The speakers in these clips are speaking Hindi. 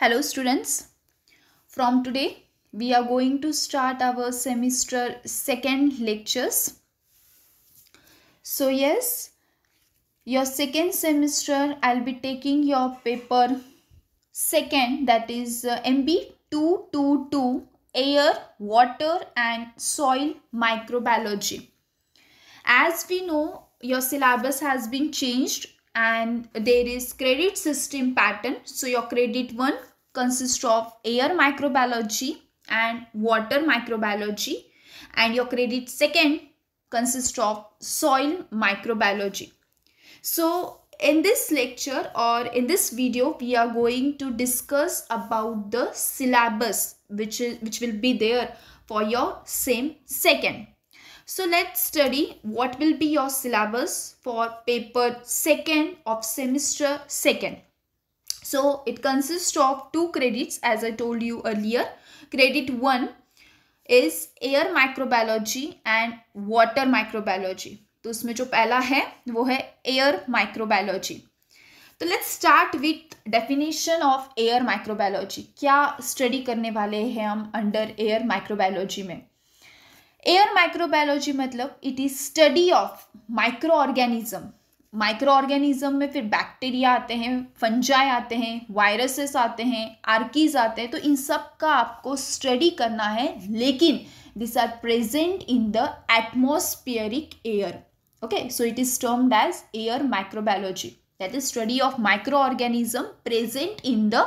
Hello students, from today we are going to start our semester second lectures. So yes, your second semester I'll be taking your paper second that is uh, MB 222 air, water and soil microbiology. As we know your syllabus has been changed and there is credit system pattern so your credit one consists of air microbiology and water microbiology and your credit second consists of soil microbiology so in this lecture or in this video we are going to discuss about the syllabus which is which will be there for your same second So let's study what will be your syllabus for paper second of semester second. So it consists of two credits as I told you earlier. Credit 1 is air microbiology and water microbiology. तो उसमें जो पहला है वो है air microbiology so let's start with definition of air microbiology kya study karne wale हैं hum under air microbiology mein air microbiology मतलब it is study of micro organism micro organism में फिर बैक्टीरिया आते हैं फंजाई आते हैं वायरसेस आते हैं आर्कीज आते हैं तो इन सब का आपको स्टडी करना है लेकिन this are present in the atmospheric air okay so it is termed as air microbiology that is study of micro organism present in the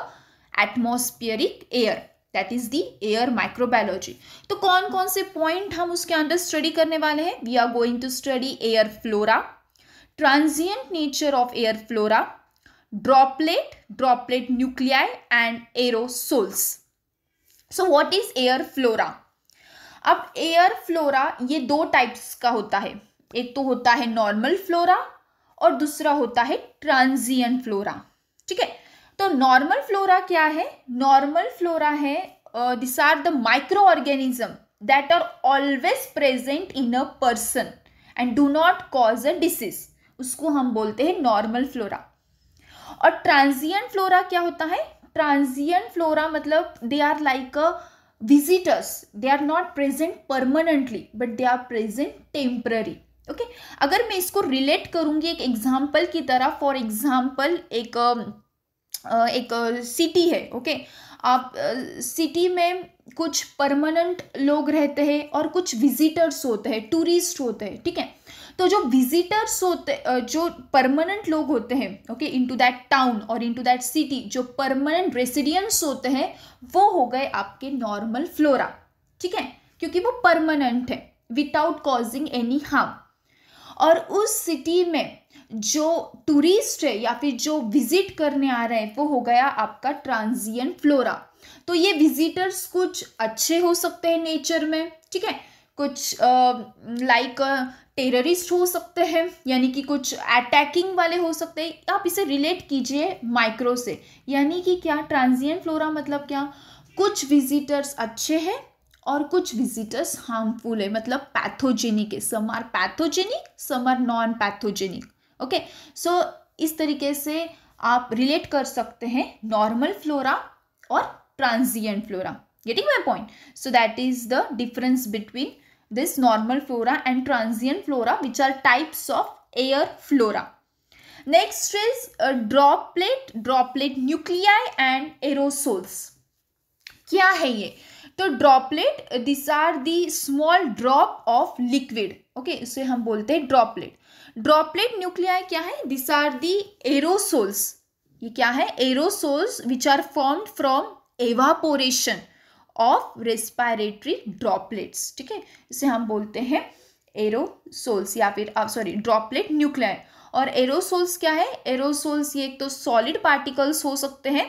atmospheric air that is the air microbiology तो कौन कौन से पॉइंट हम उसके अंडर स्टडी करने वाले हैं we are going to study air flora transient nature of air flora droplet droplet nuclei and aerosols so what is air flora अब एयर फ्लोरा ये दो टाइप्स का होता है एक तो होता है नॉर्मल फ्लोरा और दूसरा होता है ट्रांजियंट फ्लोरा ठीक है तो नॉर्मल फ्लोरा क्या है नॉर्मल फ्लोरा है this are the micro organism that are always present in a person and do not cause a disease उसको हम बोलते हैं नॉर्मल फ्लोरा और ट्रांजिएंट फ्लोरा क्या होता है ट्रांजिएंट फ्लोरा मतलब they are like a visitors they are not present permanently but they are present temporary okay अगर मैं इसको रिलेट करूंगी एक एग्जाम्पल की तरह फॉर एग्जाम्पल एक um, एक सिटी है ओके आप सिटी में कुछ परमानेंट लोग रहते हैं और कुछ विजिटर्स होते हैं टूरिस्ट होते हैं ठीक है तो जो विजिटर्स होते जो परमानेंट लोग होते हैं ओके इनटू दैट टाउन और इनटू दैट सिटी जो परमानेंट रेसिडेंट्स होते हैं वो हो गए आपके नॉर्मल फ्लोरा ठीक है क्योंकि वो परमानेंट है विदाउट कॉजिंग एनी हार्म और उस सिटी में जो टूरिस्ट है या फिर जो विजिट करने आ रहे हैं वो हो गया आपका ट्रांजियन फ्लोरा तो ये विजिटर्स कुछ अच्छे हो सकते हैं नेचर में ठीक है कुछ लाइक टेररिस्ट हो सकते हैं यानी कि कुछ अटैकिंग वाले हो सकते हैं आप इसे रिलेट कीजिए माइक्रो से यानी कि क्या ट्रांजियन फ्लोरा मतलब क्या कुछ विजिटर्स अच्छे हैं और कुछ विजिटर्स हार्मफुल है मतलब पैथोजेनिक है some are pathogenic some are non pathogenic okay so इस तरीके से आप रिलेट कर सकते हैं नॉर्मल फ्लोरा और transient flora getting my point so that is the difference between this normal flora and transient flora which are types of air flora next is droplet droplet nuclei and aerosols क्या है ये तो droplet this are the small drop of liquid okay इसे हम बोलते हैं ड्रॉपलेट ड्रॉपलेट न्यूक्लियाई क्या है दिस आर दी एरोसोल्स ये क्या है aerosols which are formed from evaporation of respiratory droplets ठीक है इसे हम बोलते हैं एरोसोल्स या फिर सॉरी ड्रॉपलेट न्यूक्लियाई और एरोसोल्स क्या है एरोसोल्स ये एक तो सॉलिड पार्टिकल्स हो सकते हैं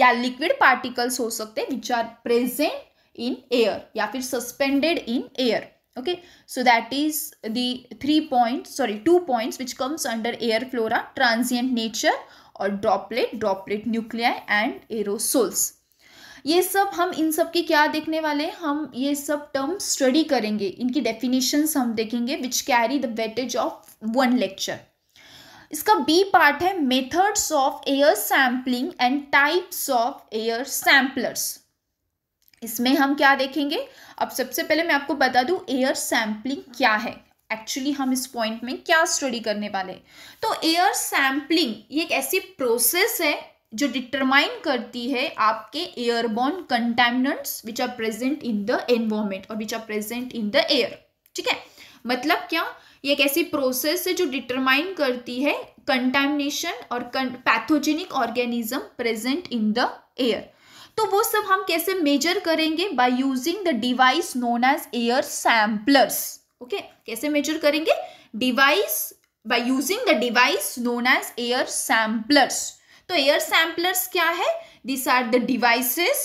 या लिक्विड पार्टिकल्स हो सकते हैं which are present in air या फिर suspended in air okay so that is the three point sorry two point which comes under air flora transient nature और droplet droplet nuclei and aerosols ये सब हम इन सब के क्या देखने वाले हैं हम ये सब टर्म्स स्टडी करेंगे इनकी डेफिनेशन हम देखेंगे which carry the weightage of one lecture इसका बी पार्ट है methods of air sampling and types of air samplers इसमें हम क्या देखेंगे अब सबसे पहले मैं आपको बता दूं एयर सैम्पलिंग क्या है एक्चुअली हम इस पॉइंट में क्या स्टडी करने वाले तो एयर सैम्पलिंग ये एक ऐसी प्रोसेस है जो डिटरमाइन करती है आपके airborne contaminants which are present in the environment और which are present in the air ठीक है मतलब क्या ये एक ऐसी प्रोसेस है जो डिटरमाइन करती है कंटेमिनेशन और pathogenic organism present in the air तो वो सब हम कैसे मेजर करेंगे by using the device known as air samplers okay कैसे मेजर करेंगे device by using the device known as air samplers तो एयर सैम्पलर्स क्या है दिस आर द डिवाइसेस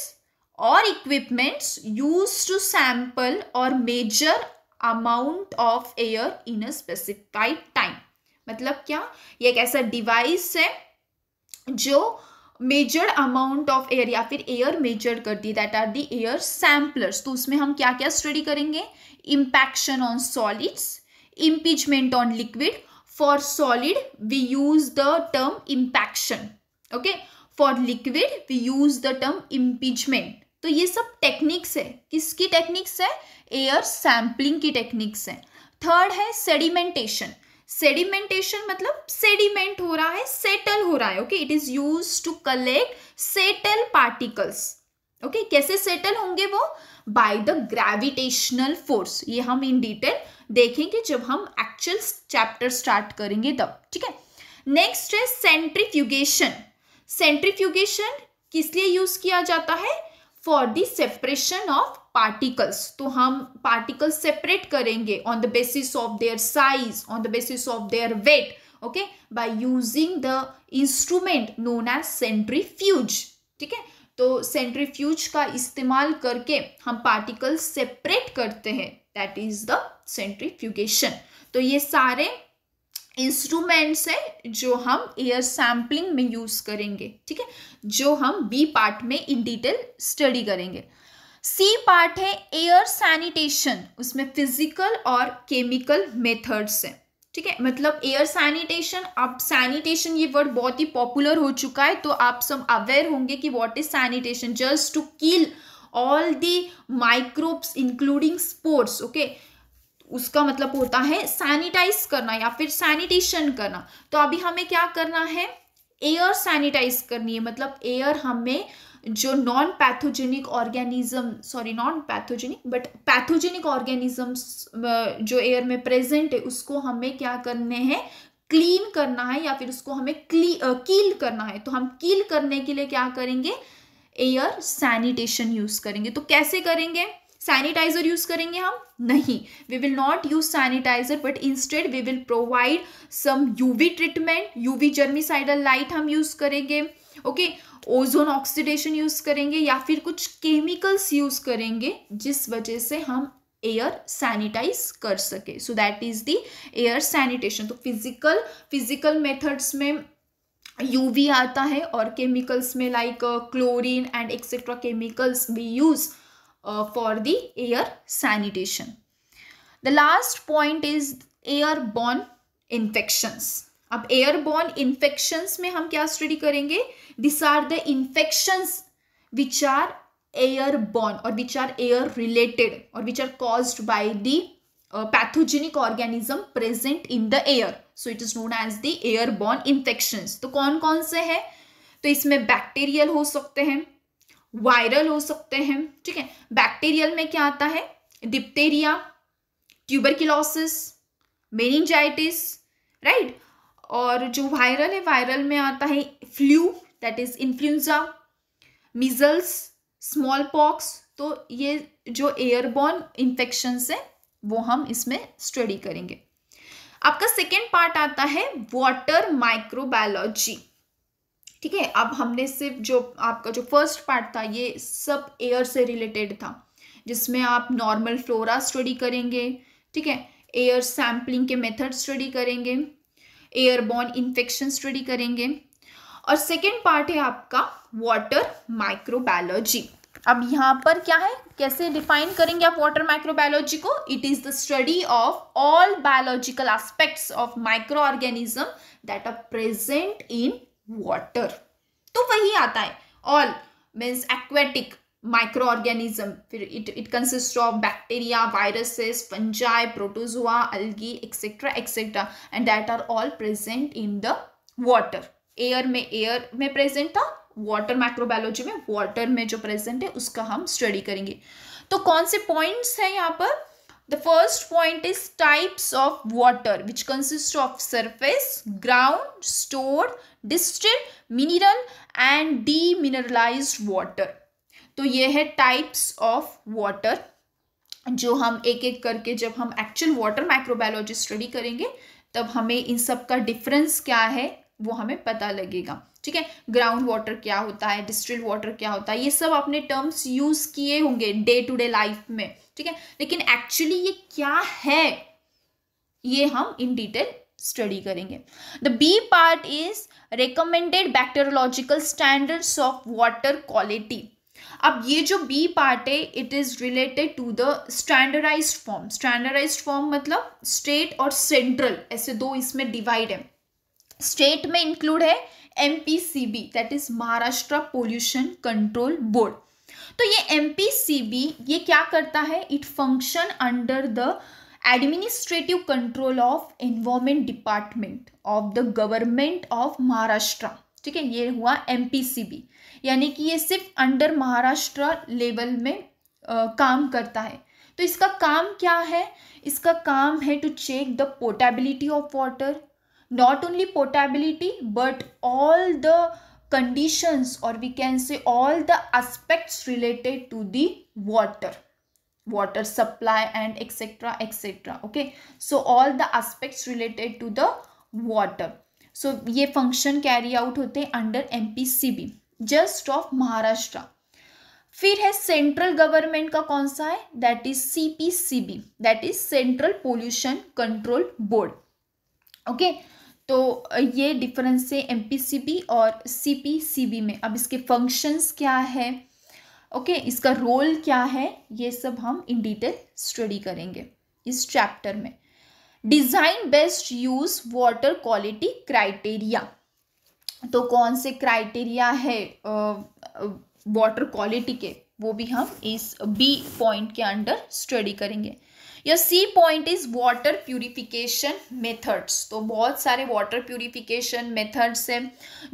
और इक्विपमेंट्स यूज टू सैम्पल और measure amount of air in a specified time मतलब क्या ये एक ऐसा डिवाइस है जो मेजर अमाउंट ऑफ एयर या फिर एयर मेजर कर दी that are the air samplers तो उसमें हम क्या क्या स्टडी करेंगे impaction on solids impingement on liquid for solid we use the term impaction okay for liquid we use the term impingement तो ये सब टेक्निक्स है किसकी टेक्निक्स है एयर सैम्पलिंग की टेक्निक्स है थर्ड है सेडिमेंटेशन सेडिमेंटेशन मतलब सेडिमेंट हो रहा है सेटल हो रहा है okay it is use to collect settle particles okay कैसे सेटल होंगे वो बाय द ग्रेविटेशनल फोर्स ये हम इन डिटेल देखेंगे जब हम एक्चुअल चैप्टर स्टार्ट करेंगे तब ठीक है नेक्स्ट है सेंट्रीफ्यूगेशन सेंट्रीफ्यूगेशन किस लिए यूज किया जाता है for the separation of particles तो हम पार्टिकल सेपरेट करेंगे on the basis of their size on the basis of their weight okay by using the instrument known as centrifuge ठीक है तो सेंट्रीफ्यूज का इस्तेमाल करके हम पार्टिकल्स सेपरेट करते हैं दैट इज द सेंट्रीफ्यूगेशन तो ये सारे इंस्ट्रूमेंट्स है जो हम एयर सैम्पलिंग में यूज़ करेंगे ठीक है जो हम बी पार्ट में इन डिटेल स्टडी करेंगे सी पार्ट है एयर सैनिटेशन उसमें फिजिकल और केमिकल मेथड्स है ठीक है मतलब एयर सैनिटेशन अब सैनिटेशन ये वर्ड बहुत ही पॉपुलर हो चुका है तो आप सब अवेयर होंगे कि what is sanitation just to kill all the microbes including spores okay उसका मतलब होता है सैनिटाइज करना या फिर सैनिटेशन करना तो अभी हमें क्या करना है एयर सैनिटाइज करनी है मतलब एयर हमें जो non pathogenic organism sorry non pathogenic but pathogenic organisms जो एयर में प्रेजेंट है उसको हमें क्या करने हैं क्लीन करना है या फिर उसको हमें क्ली कील करना है तो हम कील करने के लिए क्या करेंगे एयर सैनिटेशन यूज करेंगे तो कैसे करेंगे सैनिटाइजर यूज करेंगे हम नहीं we will not use sanitizer but instead we will provide some UV treatment UV germicidal light हम यूज करेंगे ओके ओजोन ऑक्सीडेशन यूज करेंगे या फिर कुछ केमिकल्स यूज करेंगे जिस वजह से हम एयर सैनिटाइज कर सके so that is the air sanitation तो फिजिकल फिजिकल मेथड्स में यूवी आता है और केमिकल्स में like chlorine and etcetera chemicals we use uh, for the air sanitation. The last point is airborne infections. अब एयरबॉर्न इन्फेक्शंस में हम क्या स्टडी करेंगे this are the infections which are airborne और विच आर एयर रिलेटेड और which are caused by the pathogenic organism present in the air so it is known as the airborne infections तो कौन कौन से हैं तो इसमें बैक्टीरियल हो सकते हैं वायरल हो सकते हैं ठीक है बैक्टीरियल में क्या आता है डिप्टेरिया ट्यूबरकिलोसिस मेनिंजाइटिस राइट और जो वायरल है वायरल में आता है flu that is influenza measles smallpox तो ये जो एयरबॉर्न इन्फेक्शन है वो हम इसमें स्टडी करेंगे आपका सेकेंड पार्ट आता है वाटर माइक्रोबायोलॉजी ठीक है अब हमने सिर्फ जो आपका जो फर्स्ट पार्ट था ये सब एयर से रिलेटेड था जिसमें आप नॉर्मल फ्लोरा स्टडी करेंगे ठीक है एयर सैम्पलिंग के मेथड स्टडी करेंगे एयरबॉर्न इन्फेक्शन स्टडी करेंगे और सेकेंड पार्ट है आपका वाटर माइक्रोबायोलॉजी अब यहाँ पर क्या है कैसे डिफाइन करेंगे आप वाटर माइक्रोबायोलॉजी को it is the study of all biological aspects of micro organism that are present in water तो वही आता है all means aquatic micro organism फिर it it consist of bacteria viruses fungi protozoa algae etcetera etcetera and that are all present in the water air में एयर में प्रेजेंट था वाटर माइक्रोबायोलॉजी में वाटर में जो प्रेजेंट है उसका हम स्टडी करेंगे तो कौन से पॉइंट्स हैं यहाँ पर the first point is types of water which consist of surface ground store distill mineral and demineralize water तो ये है टाइप्स ऑफ वाटर जो हम एक एक करके जब हम एक्चुअल वाटर माइक्रोबायोलॉजी स्टडी करेंगे तब हमें इन सब का डिफरेंस क्या है वो हमें पता लगेगा ठीक है ग्राउंड वाटर क्या होता है डिस्ट्रिल वाटर क्या होता है ये सब आपने टर्म्स यूज किए होंगे डे टू डे लाइफ में ठीक है लेकिन एक्चुअली ये क्या है ये हम इन डिटेल स्टडी करेंगे the B part is recommended bacteriological standards of water quality अब ये जो बी पार्ट है it is related to the standardize form standardize form मतलब स्टेट और सेंट्रल ऐसे दो इसमें डिवाइड है स्टेट में इंक्लूड है M P C B that is Maharashtra pollution control board तो ये एम पी सी बी ये क्या करता है it function under the administrative control of environment department of the government of Maharashtra ठीक है ये हुआ एम यानी कि ये सिर्फ अंडर महाराष्ट्र लेवल में आ, काम करता है तो इसका काम क्या है इसका काम है to check the portability of water not only portability but all the conditions और we can say all the aspects related to the water water supply and etc etc okay so all the aspects related to the water so ye function carry out hote under MPCB just of Maharashtra फिर है सेंट्रल गवर्नमेंट का कौन सा है that is C P C B that is central pollution control board okay तो ये डिफरेंस है एम पी सी बी और सी पी सी बी में अब इसके फंक्शंस क्या है ओके okay, इसका रोल क्या है ये सब हम इन डिटेल स्टडी करेंगे इस चैप्टर में design best use water quality criteria तो कौन से क्राइटेरिया है वाटर क्वालिटी के वो भी हम इस बी पॉइंट के अंडर स्टडी करेंगे या C point is water purification methods तो बहुत सारे वाटर प्यूरिफिकेशन मेथड्स हैं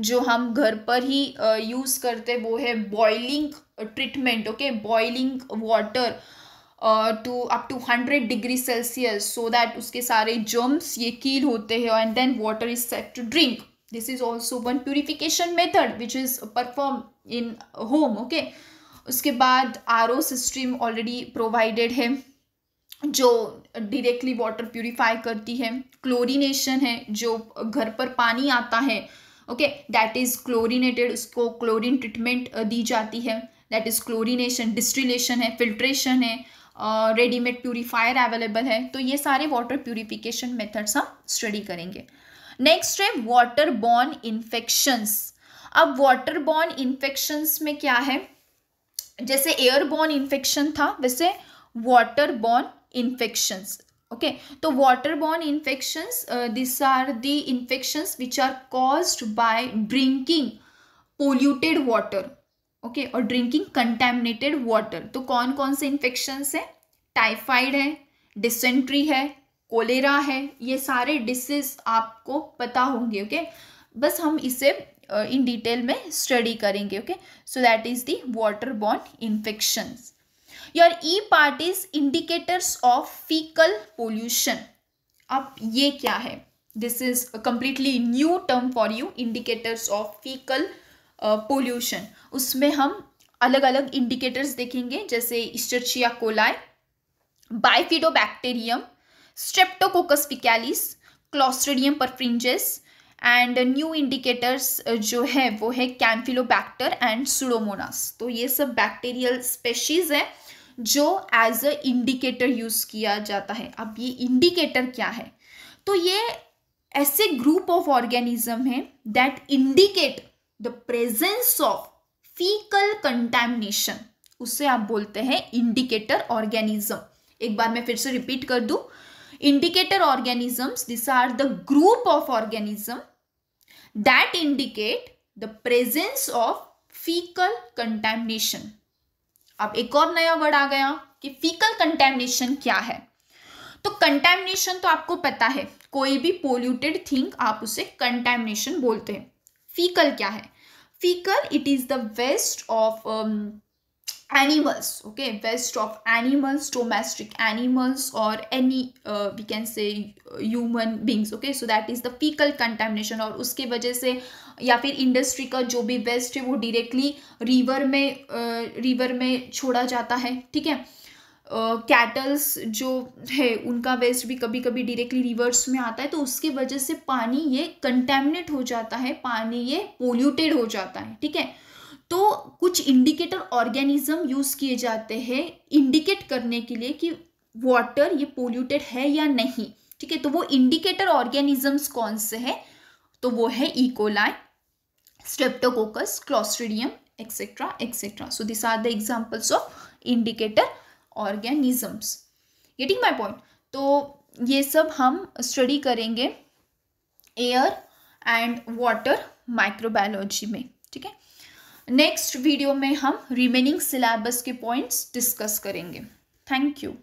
जो हम घर पर ही यूज़ करते वो है boiling treatment okay boiling water to up to hundred degree Celsius so that उसके सारे जर्म्स ये कील होते हैं and then water is set to drink this is also one purification method which is perform in home okay उसके बाद R O system already provided है जो डायरेक्टली वाटर प्यूरीफाई करती है क्लोरीनेशन है जो घर पर पानी आता है ओके दैट इज़ क्लोरीनेटेड उसको क्लोरीन ट्रीटमेंट दी जाती है दैट इज़ क्लोरीनेशन डिस्ट्रीलेशन है फिल्ट्रेशन है रेडीमेड प्योरीफायर अवेलेबल है तो ये सारे वाटर प्यूरिफिकेशन मेथड्स हम स्टडी करेंगे नेक्स्ट है वाटर बॉर्न इन्फेक्शंस अब वाटर बॉर्न इन्फेक्शंस में क्या है जैसे एयर बॉर्न इन्फेक्शन था वैसे water borne infections okay so waterborne infections uh, these are the infections which are caused by drinking polluted water okay okay, और ड्रिंकिंग कंटेमनेटेड वाटर तो कौन कौन से इन्फेक्शंस है टाइफाइड है डिसेंट्री है कोलेरा है ये सारे डिसीज आपको पता होंगे ओके okay? बस हम इसे इन uh, डिटेल में स्टडी करेंगे okay so that is the water बॉन्ड infections your E part is indicators of fecal pollution अब ये क्या है this is completely new term for you indicators of fecal pollution उसमें हम अलग अलग इंडिकेटर्स देखेंगे जैसे Escherichia coli Bifidobacterium Streptococcus faecalis Clostridium perfringens and new indicators जो है वो है कैम्फिलोबैक्टर एंड सुडोमोनास तो ये सब बैक्टीरियल स्पेशीज़ हैं जो एज अ इंडिकेटर यूज़ किया जाता है अब ये इंडिकेटर क्या है तो ये ऐसे ग्रुप ऑफ ऑर्गेनिज्म है that indicate the presence of fecal contamination उसे आप बोलते हैं इंडिकेटर ऑर्गेनिज्म एक बार मैं फिर से रिपीट कर दू indicator organism this are the group of organism that indicate the presence of fecal contamination अब एक और नया वर्ड आ गया कि फीकल कंटेमिनेशन क्या है तो कंटेमिनेशन तो आपको पता है कोई भी पोल्यूटेड थिंग आप उसे कंटेमिनेशन बोलते हैं फीकल क्या है fecal it is the waste of animals okay best of animals domestic animals or any uh, we can say human beings okay so that is the fecal contamination और उसके वजह से या फिर industry का जो भी waste है वो directly river में uh, river में छोड़ा जाता है ठीक है कैटल्स uh, जो है उनका वेस्ट भी कभी कभी डायरेक्टली रिवर्स में आता है तो उसके वजह से पानी ये कंटेमिनेट हो जाता है पानी ये पोल्यूटेड हो जाता है ठीक है तो कुछ इंडिकेटर ऑर्गेनिज्म यूज़ किए जाते हैं इंडिकेट करने के लिए कि वाटर ये पोल्यूटेड है या नहीं ठीक है तो वो इंडिकेटर ऑर्गेनिजम्स कौन से हैं तो वो है E coli Streptococcus Clostridium etcetera etcetera so this are the examples of indicator organisms getting my point तो ये सब हम स्टडी करेंगे एयर एंड वाटर माइक्रोबायोलॉजी में ठीक है नेक्स्ट वीडियो में हम रिमेनिंग सिलेबस के पॉइंट्स डिस्कस करेंगे थैंक यू